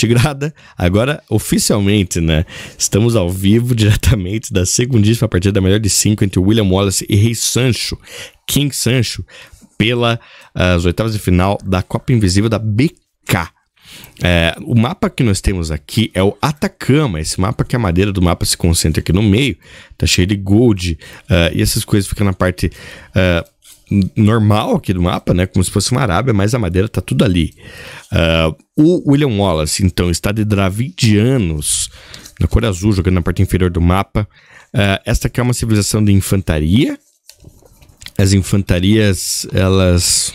Tigrada, agora oficialmente, né? Estamos ao vivo diretamente da segundíssima partida da melhor de cinco entre William Wallace e Rei Sancho, King Sancho, pelas eh, oitavas de final da Copa Invisível da BK. É, o mapa que nós temos aqui é o Atacama, esse mapa que é a madeira do mapa se concentra aqui no meio, tá cheio de gold, uh, e essas coisas ficam na parte uh, normal aqui do mapa, né? Como se fosse uma Arábia, mas a madeira tá tudo ali. Uh, o William Wallace, então, está de Dravidianos, na cor azul, jogando na parte inferior do mapa. Uh, esta aqui é uma civilização de infantaria. As infantarias, elas...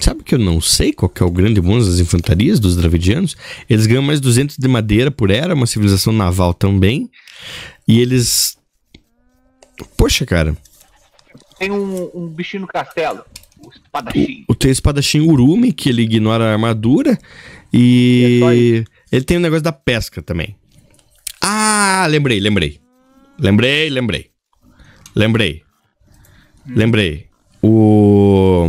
Sabe que eu não sei qual que é o grande bônus das infantarias dos dravidianos? Eles ganham mais 200 de madeira por era, uma civilização naval também. E eles... Poxa, cara, tem um, um bichinho no castelo. O espadachim. O, espadachim Urumi, que ele ignora a armadura. E, é ele tem o um negócio da pesca também. Ah, lembrei, lembrei. Lembrei, lembrei. Lembrei. Hum. Lembrei. O.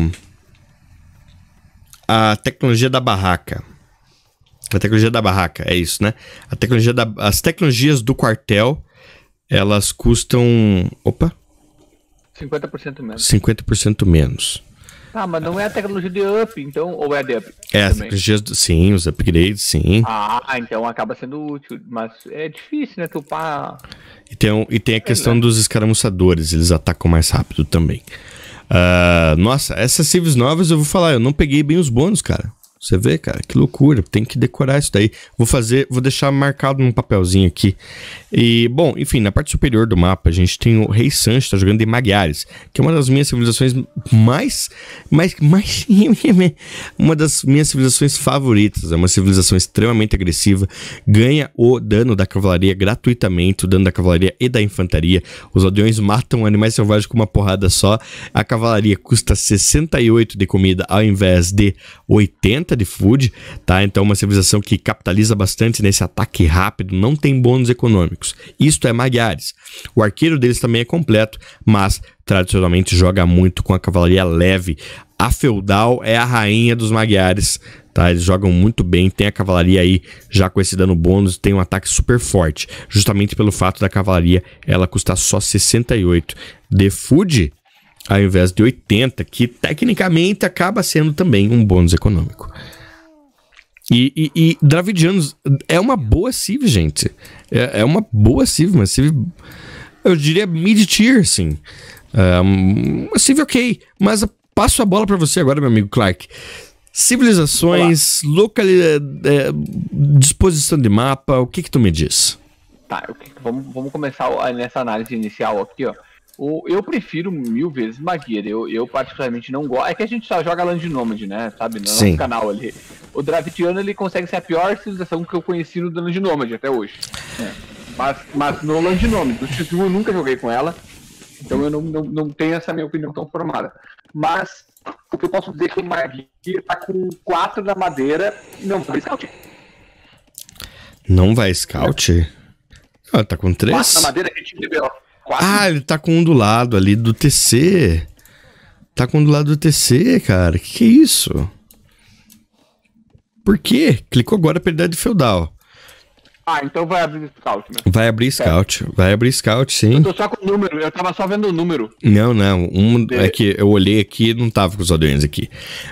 A tecnologia da barraca. A tecnologia da barraca, é isso, né? A tecnologia da... As tecnologias do quartel, elas custam. Opa! 50% menos. 50% menos. Ah, mas não é a tecnologia de up, então, ou é a de up? É, sim, os upgrades, sim. Ah, então acaba sendo útil, mas é difícil, né, tupar... E tem, e tem a questão é, dos escaramuçadores, eles atacam mais rápido também. Uh, nossa, essas civis novas eu vou falar, eu não peguei bem os bônus, cara. Você vê, cara, que loucura. Tem que decorar isso daí. Vou fazer, vou deixar marcado num papelzinho aqui. E, bom, enfim, na parte superior do mapa, a gente tem o Rei Sancho, tá jogando de Magiares, que é uma das minhas civilizações mais. mais. mais. uma das minhas civilizações favoritas. É uma civilização extremamente agressiva. Ganha o dano da cavalaria gratuitamente, o dano da cavalaria e da infantaria. Os aldeões matam animais selvagens com uma porrada só. A cavalaria custa 68 de comida ao invés de 80 de food, tá? Então uma civilização que capitaliza bastante nesse ataque rápido, não tem bônus econômicos. Isto é Magiares. O arqueiro deles também é completo, mas tradicionalmente joga muito com a cavalaria leve. A feudal é a rainha dos Magiares, Tá, eles jogam muito bem, tem a cavalaria aí já com esse dano bônus, tem um ataque super forte, justamente pelo fato da cavalaria ela custar só 68. de Food ao invés de 80, que tecnicamente acaba sendo também um bônus econômico. E, e, e Dravidianos é uma boa Civ, gente. É, é uma boa Civ, uma Civ. Eu diria mid-tier, sim. É, uma Civ ok. Mas passo a bola para você agora, meu amigo Clark. Civilizações, localidade, é, disposição de mapa, o que que tu me diz? Tá, vamos, vamos começar nessa análise inicial aqui, ó. O, eu prefiro mil vezes Maguire. Eu, eu particularmente não gosto. É que a gente só joga Land Nomad, né? Sabe? No é Sim. canal ali. O Dravitiano ele consegue ser a pior civilização que eu conheci no Land Nomad até hoje. É. Mas, mas no Land Nomad. eu nunca joguei com ela. Então eu não, não, não tenho essa minha opinião tão formada. Mas o que eu posso dizer é que o Maguire tá com 4 na madeira e não vai scout. Não vai scout? Ela ah, tá com 3? 4 da madeira que a gente BO. Ah, ele tá com um do lado ali do TC. Tá com um do lado do TC, cara. Que que é isso? Por quê? Clicou agora pra idade feudal. Ah, então vai abrir scout, né? Vai abrir scout, é. vai abrir scout, sim. Eu tô só com o número, eu tava só vendo o número. Não, não, um de... é que eu olhei aqui e não tava com os aldeões aqui.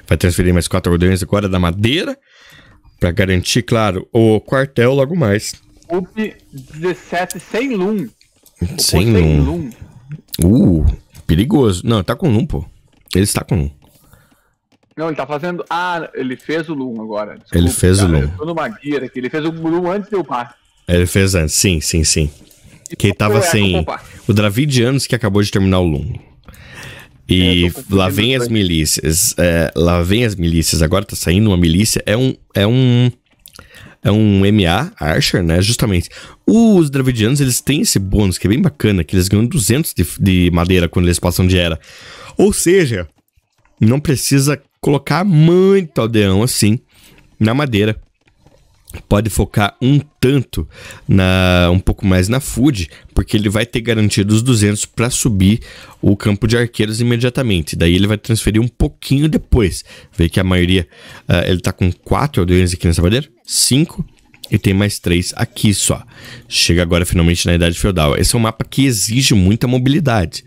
Vai transferir mais quatro aldeões agora da madeira, pra garantir, claro, o quartel logo mais. UP 17 sem lum. Sem tá Lum. Uh, perigoso. Não, tá com Lum, pô. Ele está com Lum. Não, ele tá fazendo. Ah, ele fez o Lum agora. Desculpa, ele fez cara, o tá, Lum. Eu tô numa aqui. Ele fez o Lum antes de eu Ele fez antes, sim, sim, sim. E que tava sem. o Dravid Anos que acabou de terminar o Lum. E é, lá vem as milícias. É, lá vem as milícias. Agora tá saindo uma milícia. É um. É um é um MA, Archer, né? Justamente. Os Dravidianos, eles têm esse bônus que é bem bacana, que eles ganham 200 de, de madeira quando eles passam de era. Ou seja, não precisa colocar muito aldeão assim na madeira pode focar um tanto na um pouco mais na food, porque ele vai ter garantido os 200 para subir o campo de arqueiros imediatamente. Daí ele vai transferir um pouquinho depois. Vê que a maioria uh, ele tá com 4 aldeões aqui nessa bandeira, 5 e tem mais três aqui só. Chega agora finalmente na Idade Feudal. Esse é um mapa que exige muita mobilidade.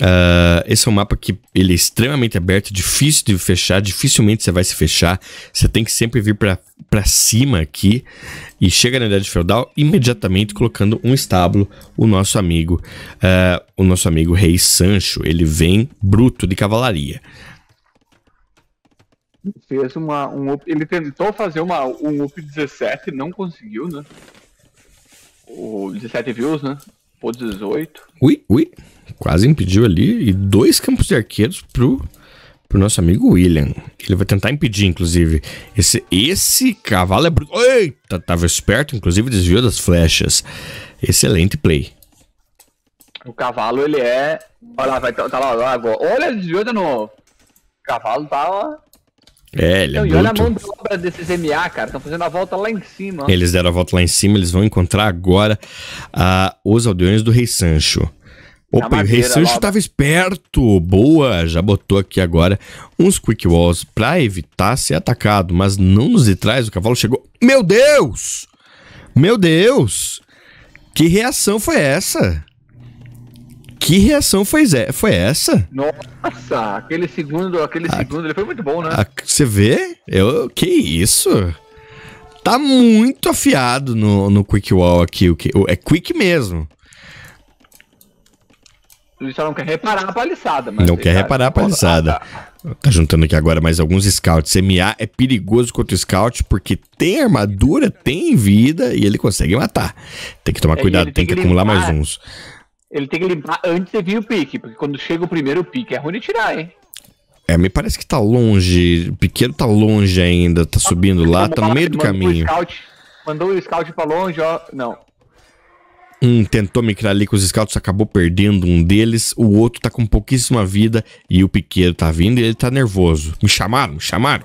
Uh, esse é um mapa que ele é extremamente aberto, difícil de fechar, dificilmente você vai se fechar. Você tem que sempre vir para cima aqui e chega na idade feudal imediatamente colocando um estábulo. O nosso amigo, uh, o nosso amigo Rei Sancho, ele vem bruto de cavalaria. Fez uma, um up, ele tentou fazer uma, um up 17, não conseguiu, né? O 17 views, né? por 18. Ui, ui. Quase impediu ali. E dois campos de arqueiros pro, pro nosso amigo William. Ele vai tentar impedir, inclusive. Esse, esse cavalo é bruto. Eita, tava esperto, inclusive desviou das flechas. Excelente play. O cavalo, ele é. Olha lá, vai, tá lá, agora. Olha, desviou de novo. O cavalo tá. É, ele então, E olha a mão de obra desses MA, cara. Estão fazendo a volta lá em cima. Ó. Eles deram a volta lá em cima. Eles vão encontrar agora uh, os aldeões do Rei Sancho. Opa, madeira, o Rei Sancho estava esperto. Boa, já botou aqui agora uns quick walls para evitar ser atacado, mas não nos de trás. O cavalo chegou. Meu Deus! Meu Deus! Que reação foi essa? Que reação foi, foi essa? Nossa, aquele segundo, aquele a... Ah, segundo, ele foi muito bom, né? A... Você vê? Eu, que isso? Tá muito afiado no, no Quick Wall aqui. O que, é Quick mesmo. Ele só não quer reparar a paliçada, mas. Não quer tá reparar a paliçada. Ah, tá. tá juntando aqui agora mais alguns scouts. CMA é perigoso contra o scout porque tem armadura, tem vida e ele consegue matar. Tem que tomar é, cuidado, tem, tem, que, acumular mais uns. Ele tem que limpar antes de vir o pique, porque quando chega o primeiro pique é ruim de tirar, hein? É, me parece que tá longe. O piqueiro tá longe ainda, tá subindo lá, tá no meio do caminho. O scout, mandou o scout pra longe, ó. Não. Um tentou criar ali com os scouts, acabou perdendo um deles. O outro tá com pouquíssima vida e o piqueiro tá vindo e ele tá nervoso. Me chamaram, me chamaram.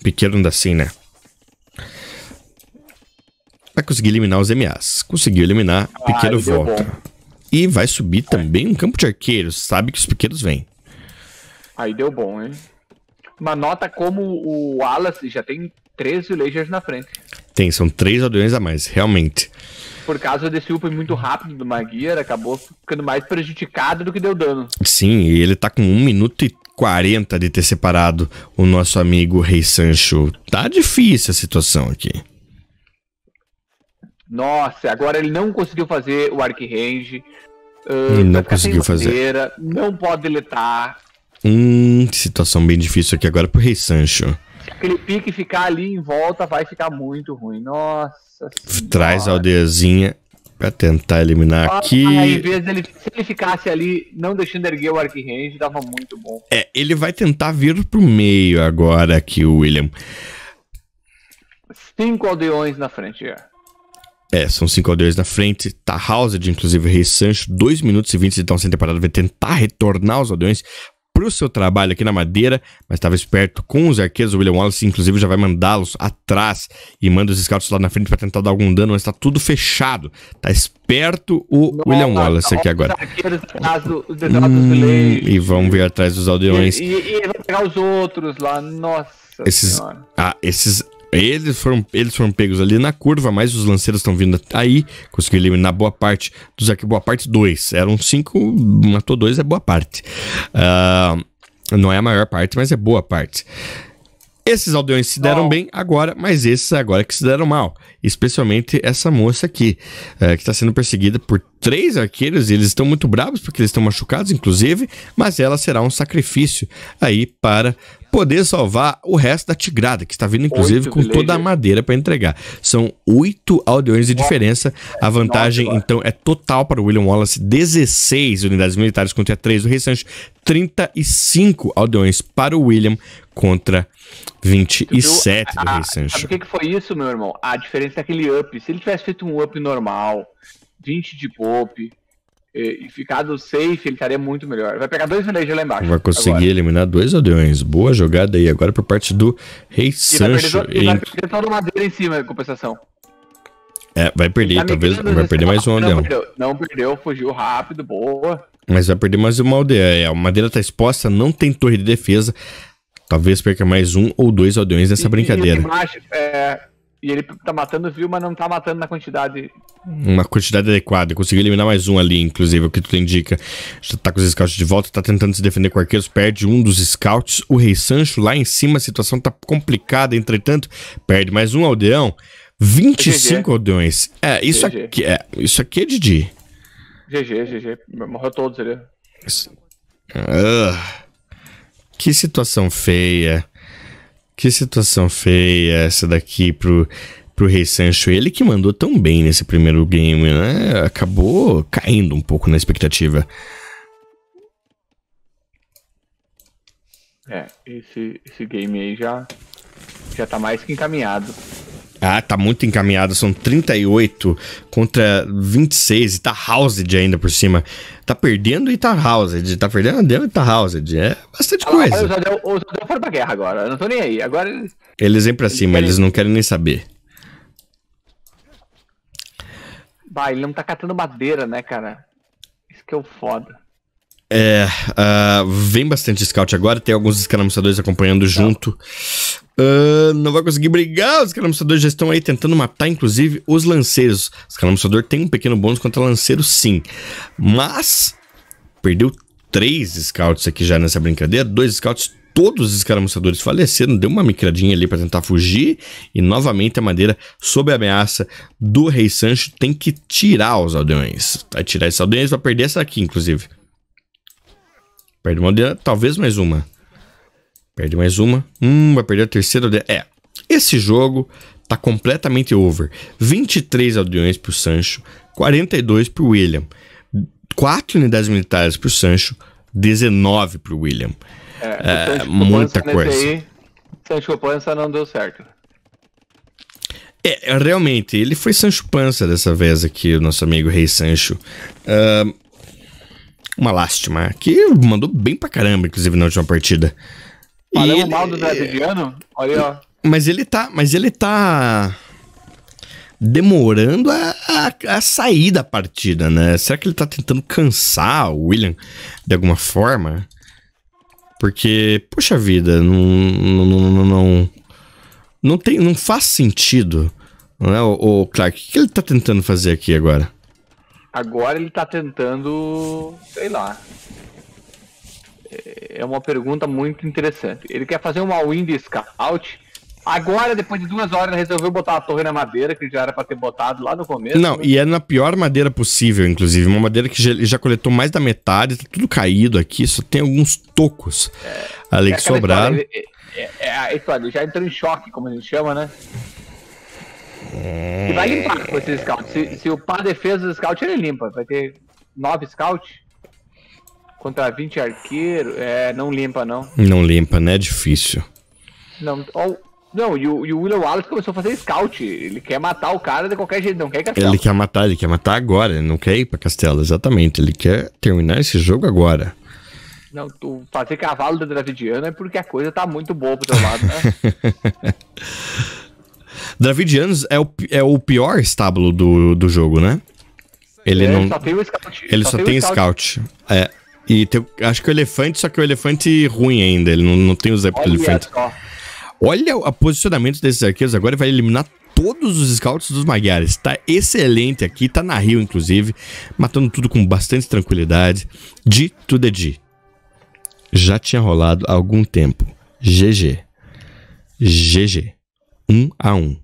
O piqueiro anda assim, né? Vai conseguir eliminar os MAs. Conseguiu eliminar, o ah, piqueiro volta. E vai subir também um campo de arqueiros. Sabe que os pequenos vêm. Aí deu bom, hein? Uma nota como o Wallace já tem três villagers na frente. Tem, são três aldeões a mais, realmente. Por causa desse up muito rápido do Maguire, acabou ficando mais prejudicado do que deu dano. Sim, e ele tá com 1 minuto e 40 de ter separado o nosso amigo Rei Sancho. Tá difícil a situação aqui. Nossa, agora ele não conseguiu fazer o Arc Range. Uh, ele não tá conseguiu fazer. Não pode deletar. Hum, situação bem difícil aqui agora pro Rei Sancho. Se aquele pique ficar ali em volta vai ficar muito ruim. Nossa. Traz a aldeazinha pra tentar eliminar ah, aqui. Aí, ele, se ele ficasse ali, não deixando erguer o Arc-Range, dava muito bom. É, ele vai tentar vir pro meio agora aqui, o William. Cinco aldeões na frente, é. É, são 5 aldeões na frente. Tá Housed, inclusive, Rei Sancho, 2 minutos e 20 então sem ter parado, vai tentar retornar os aldeões pro seu trabalho aqui na Madeira, mas estava esperto com os arqueiros. O William Wallace, inclusive, já vai mandá-los atrás e manda os scouts lá na frente para tentar dar algum dano, mas tá tudo fechado. Tá esperto o Nossa, William Wallace aqui agora. hum, e vamos ver atrás dos aldeões. E, e, e vai pegar os outros lá. Nossa. Esses, ah, esses eles foram, eles foram pegos ali na curva, mas os lanceiros estão vindo aí. Conseguiu eliminar boa parte dos aqui. Boa parte, dois. Eram cinco, matou dois, é boa parte. Uh, não é a maior parte, mas é boa parte. Esses aldeões se deram oh. bem agora, mas esses agora que se deram mal. Especialmente essa moça aqui, uh, que está sendo perseguida por três arqueiros. E eles estão muito bravos porque eles estão machucados, inclusive. Mas ela será um sacrifício aí para poder salvar o resto da tigrada, que está vindo inclusive com toda a madeira para entregar. São oito aldeões de diferença. A vantagem, então, é total para o William Wallace: 16 unidades militares contra três do Rei Sancho, 35 aldeões para o William contra 27 do Rei Sancho. Sabe o que foi isso, meu irmão? A diferença daquele é up. Se ele tivesse feito um up normal, 20 de pop, e ficado safe, ele estaria muito melhor. Vai pegar dois villages lá embaixo. Vai conseguir agora. eliminar dois aldeões. Boa jogada aí agora por parte do Rei e Sancho. Vai perder, em... vai perder madeira em cima, compensação. É, vai perder, tá talvez vai perder mais um aldeão. Não perdeu, não perdeu, fugiu rápido, boa. Mas vai perder mais uma aldeia. A é, madeira tá exposta, não tem torre de defesa. Talvez perca mais um ou dois aldeões nessa e, brincadeira. E é, e ele tá matando viu, mas não tá matando na quantidade. Uma quantidade adequada. Conseguiu eliminar mais um ali, inclusive, o que tu indica. Já tá com os scouts de volta, tá tentando se defender com arqueiros, perde um dos scouts. O Rei Sancho lá em cima, a situação tá complicada, entretanto, perde mais um aldeão. 25 é aldeões. É, isso aqui é, isso aqui é Didi. GG, GG. Morreu todos ali. Uh, que situação feia. Que situação feia essa daqui pro, pro Rei Sancho. Ele que mandou tão bem nesse primeiro game, né? Acabou caindo um pouco na expectativa. É, esse, esse game aí já, já tá mais que encaminhado. Ah, tá muito encaminhado. São 38 contra 26 e tá housed ainda por cima. Tá perdendo e tá housed. Tá perdendo deu e tá housed. É bastante ah, coisa. Os Adel foram pra guerra agora. Eu não tô nem aí. Agora eles. Eles vêm pra eles cima, querem... eles não querem nem saber. Vai, ele não tá catando madeira, né, cara? Isso que é o foda. É, uh, vem bastante scout agora, tem alguns escaramuçadores acompanhando junto. Uh, não vai conseguir brigar, os escaramuçadores já estão aí tentando matar, inclusive, os lanceiros. O escaramuçador tem um pequeno bônus contra lanceiro, sim. Mas, perdeu três scouts aqui já nessa brincadeira, dois scouts todos os escaramuçadores faleceram, deu uma micradinha ali para tentar fugir, e novamente a madeira, sob a ameaça do Rei Sancho, tem que tirar os aldeões. Vai tirar esses aldeões, vai perder essa aqui, inclusive. Perde uma aldeia, talvez mais uma. Perde mais uma. Hum, vai perder a terceira aldeia. É. Esse jogo tá completamente over. 23 aldeões pro Sancho, 42 pro William. 4 unidades militares pro Sancho, 19 pro William. É, é muita coisa. Aí, Sancho Panza não deu certo. É, realmente, ele foi Sancho Panza dessa vez aqui, o nosso amigo Rei Sancho. Uh, uma lástima. Que mandou bem pra caramba, inclusive, na última partida. Falamos né, ele... mal do Viviano? Olha ó. Mas ele tá. Mas ele tá. Demorando a, a, a, sair da partida, né? Será que ele tá tentando cansar o William de alguma forma? Porque, poxa vida, não. Não, não, não, não tem, não faz sentido. né o, o Clark? O que ele tá tentando fazer aqui agora? Agora ele tá tentando. sei lá. É uma pergunta muito interessante. Ele quer fazer uma win scout. Agora, depois de duas horas, ele resolveu botar a torre na madeira, que já era pra ter botado lá no começo. Não, né? e é na pior madeira possível, inclusive. Uma madeira que já, já coletou mais da metade, tá tudo caído aqui, só tem alguns tocos é, ali é que sobraram. História, ele, é, é, é ele já entrou em choque, como a gente chama, né? É... E vai limpar é. com esse scouts. Se, se o par defesa dos scouts, ele limpa. Vai ter 9 scouts contra 20 arqueiro. É, não limpa, não. Não limpa, né? É difícil. Não, ou, não e, o, e o William Wallace começou a fazer scout. Ele quer matar o cara de qualquer jeito, não quer ir castelo. Ele quer matar, ele quer matar agora. Ele não quer ir pra castelo, exatamente. Ele quer terminar esse jogo agora. Não, tu fazer cavalo da Dravidiana é porque a coisa tá muito boa pro teu lado, né? Dravidianos é o, é o pior estábulo do, do jogo, né? Ele é, não. Só tem o scout. Ele só, só tem, tem scout. scout. É. E tem, acho que o elefante, só que o elefante ruim ainda. Ele não, não tem o Zep do elefante. Olha o posicionamento desses arqueiros agora, vai eliminar todos os scouts dos Magiares. Tá excelente aqui, tá na Rio, inclusive, matando tudo com bastante tranquilidade. De tudo the de. Já tinha rolado há algum tempo. GG. GG um a um.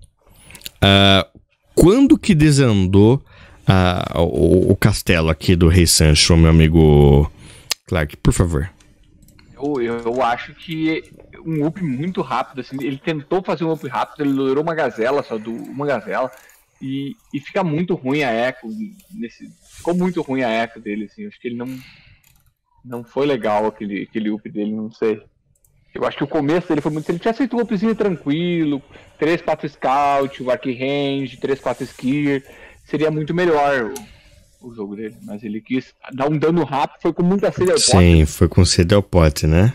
Uh, quando que desandou uh, o, o, castelo aqui do Rei Sancho, meu amigo Clark? Por favor. Eu, eu acho que um up muito rápido, assim, ele tentou fazer um up rápido, ele durou uma gazela, só do, uma gazela, e, e fica muito ruim a eco, nesse, ficou muito ruim a eco dele, assim, acho que ele não, não foi legal aquele, aquele up dele, não sei. Eu acho que o começo dele foi muito. ele tinha feito um golpezinho tranquilo, 3, 4 scout, o arc range, 3, 4 skier, seria muito melhor o, o, jogo dele. Mas ele quis dar um dano rápido, foi com muita sede ao pote. Sim, foi com sede ao pote, né?